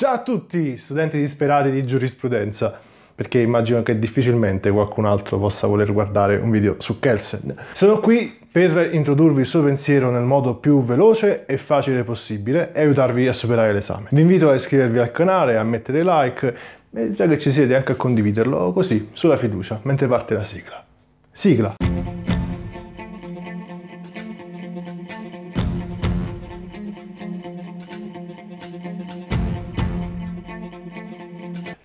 Ciao a tutti, studenti disperati di giurisprudenza, perché immagino che difficilmente qualcun altro possa voler guardare un video su Kelsen. Sono qui per introdurvi il suo pensiero nel modo più veloce e facile possibile e aiutarvi a superare l'esame. Vi invito a iscrivervi al canale, a mettere like e già che ci siete anche a condividerlo così, sulla fiducia, mentre parte la sigla. Sigla!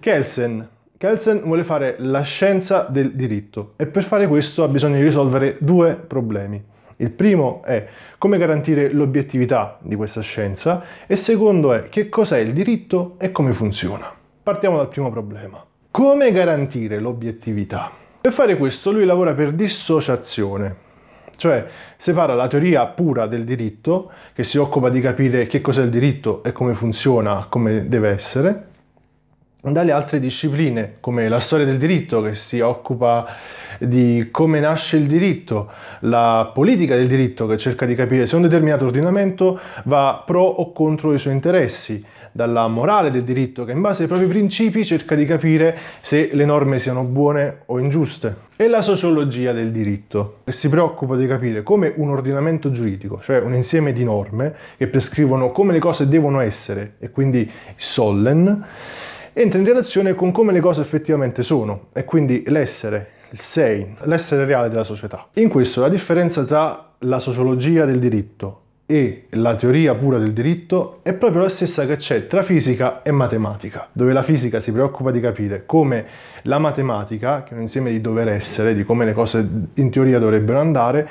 Kelsen. Kelsen vuole fare la scienza del diritto e per fare questo ha bisogno di risolvere due problemi. Il primo è come garantire l'obiettività di questa scienza e il secondo è che cos'è il diritto e come funziona. Partiamo dal primo problema. Come garantire l'obiettività? Per fare questo lui lavora per dissociazione, cioè separa la teoria pura del diritto, che si occupa di capire che cos'è il diritto e come funziona, come deve essere, dalle altre discipline, come la storia del diritto che si occupa di come nasce il diritto, la politica del diritto che cerca di capire se un determinato ordinamento va pro o contro i suoi interessi, dalla morale del diritto che in base ai propri principi cerca di capire se le norme siano buone o ingiuste, e la sociologia del diritto che si preoccupa di capire come un ordinamento giuridico, cioè un insieme di norme che prescrivono come le cose devono essere e quindi sollen, entra in relazione con come le cose effettivamente sono e quindi l'essere, il sei, l'essere reale della società. In questo la differenza tra la sociologia del diritto e la teoria pura del diritto è proprio la stessa che c'è tra fisica e matematica, dove la fisica si preoccupa di capire come la matematica, che è un insieme di dover essere, di come le cose in teoria dovrebbero andare,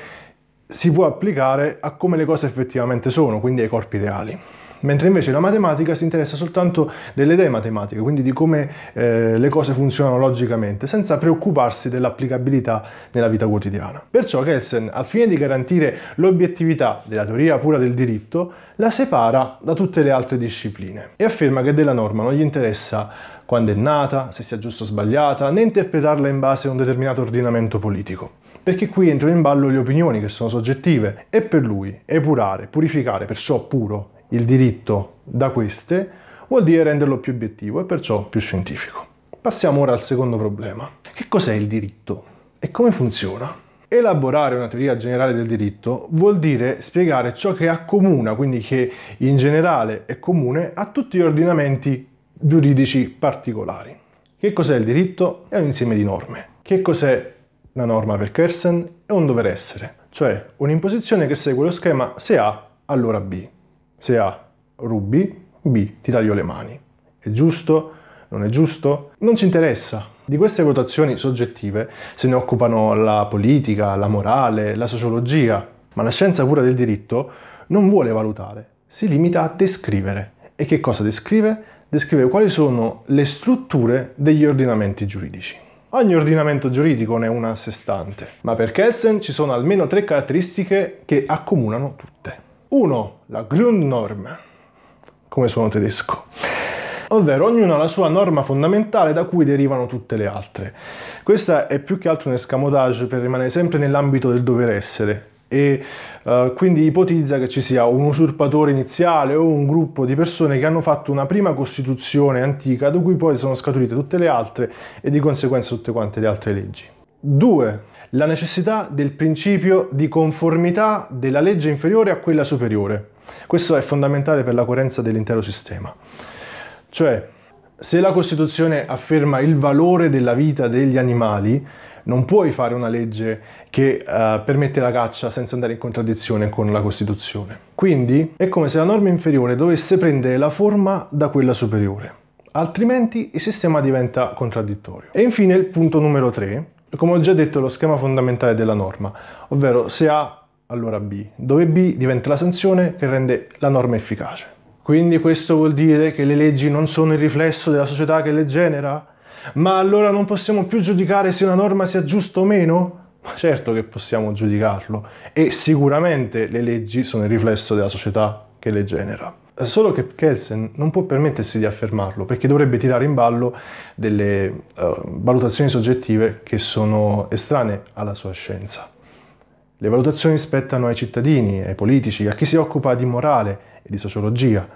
si può applicare a come le cose effettivamente sono, quindi ai corpi reali mentre invece la matematica si interessa soltanto delle idee matematiche, quindi di come eh, le cose funzionano logicamente, senza preoccuparsi dell'applicabilità nella vita quotidiana. Perciò Kelsen, al fine di garantire l'obiettività della teoria pura del diritto, la separa da tutte le altre discipline e afferma che della norma non gli interessa quando è nata, se sia giusta o sbagliata, né interpretarla in base a un determinato ordinamento politico perché qui entrano in ballo le opinioni che sono soggettive e per lui epurare, purificare, perciò puro il diritto da queste vuol dire renderlo più obiettivo e perciò più scientifico. Passiamo ora al secondo problema. Che cos'è il diritto e come funziona? Elaborare una teoria generale del diritto vuol dire spiegare ciò che accomuna, quindi che in generale è comune a tutti gli ordinamenti giuridici particolari. Che cos'è il diritto? È un insieme di norme. Che cos'è la norma per Kersen? È un dover essere, cioè un'imposizione che segue lo schema se A allora B. Se A, rubi, B, ti taglio le mani. È giusto? Non è giusto? Non ci interessa. Di queste votazioni soggettive se ne occupano la politica, la morale, la sociologia, ma la scienza pura del diritto non vuole valutare, si limita a descrivere. E che cosa descrive? Descrive quali sono le strutture degli ordinamenti giuridici. Ogni ordinamento giuridico ne è una a sé stante, ma per Kelsen ci sono almeno tre caratteristiche che accomunano tutte. 1. La Grundnorm, come suono tedesco. Ovvero ognuno ha la sua norma fondamentale da cui derivano tutte le altre. Questa è più che altro un escamotage per rimanere sempre nell'ambito del dover essere, e uh, quindi ipotizza che ci sia un usurpatore iniziale o un gruppo di persone che hanno fatto una prima costituzione antica da cui poi sono scaturite tutte le altre e di conseguenza tutte quante le altre leggi. 2. La necessità del principio di conformità della legge inferiore a quella superiore. Questo è fondamentale per la coerenza dell'intero sistema. Cioè, se la Costituzione afferma il valore della vita degli animali, non puoi fare una legge che uh, permette la caccia senza andare in contraddizione con la Costituzione. Quindi è come se la norma inferiore dovesse prendere la forma da quella superiore, altrimenti il sistema diventa contraddittorio. E infine il punto numero 3, come ho già detto, lo schema fondamentale della norma, ovvero se A allora B, dove B diventa la sanzione che rende la norma efficace. Quindi questo vuol dire che le leggi non sono il riflesso della società che le genera? Ma allora non possiamo più giudicare se una norma sia giusta o meno? Ma certo che possiamo giudicarlo e sicuramente le leggi sono il riflesso della società che le genera. Solo che Kelsen non può permettersi di affermarlo perché dovrebbe tirare in ballo delle uh, valutazioni soggettive che sono estranee alla sua scienza. Le valutazioni spettano ai cittadini, ai politici, a chi si occupa di morale e di sociologia,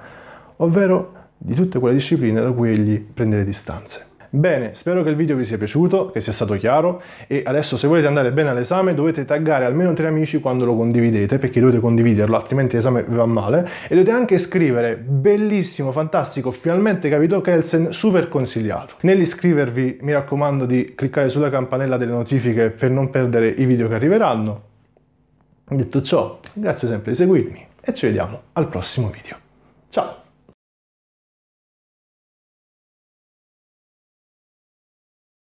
ovvero di tutte quelle discipline da cui egli prende le distanze. Bene, spero che il video vi sia piaciuto, che sia stato chiaro e adesso se volete andare bene all'esame dovete taggare almeno tre amici quando lo condividete perché dovete condividerlo altrimenti l'esame vi va male e dovete anche scrivere bellissimo, fantastico, finalmente capito Kelsen, super consigliato. Nell'iscrivervi mi raccomando di cliccare sulla campanella delle notifiche per non perdere i video che arriveranno. Detto ciò, grazie sempre di seguirmi e ci vediamo al prossimo video. Ciao!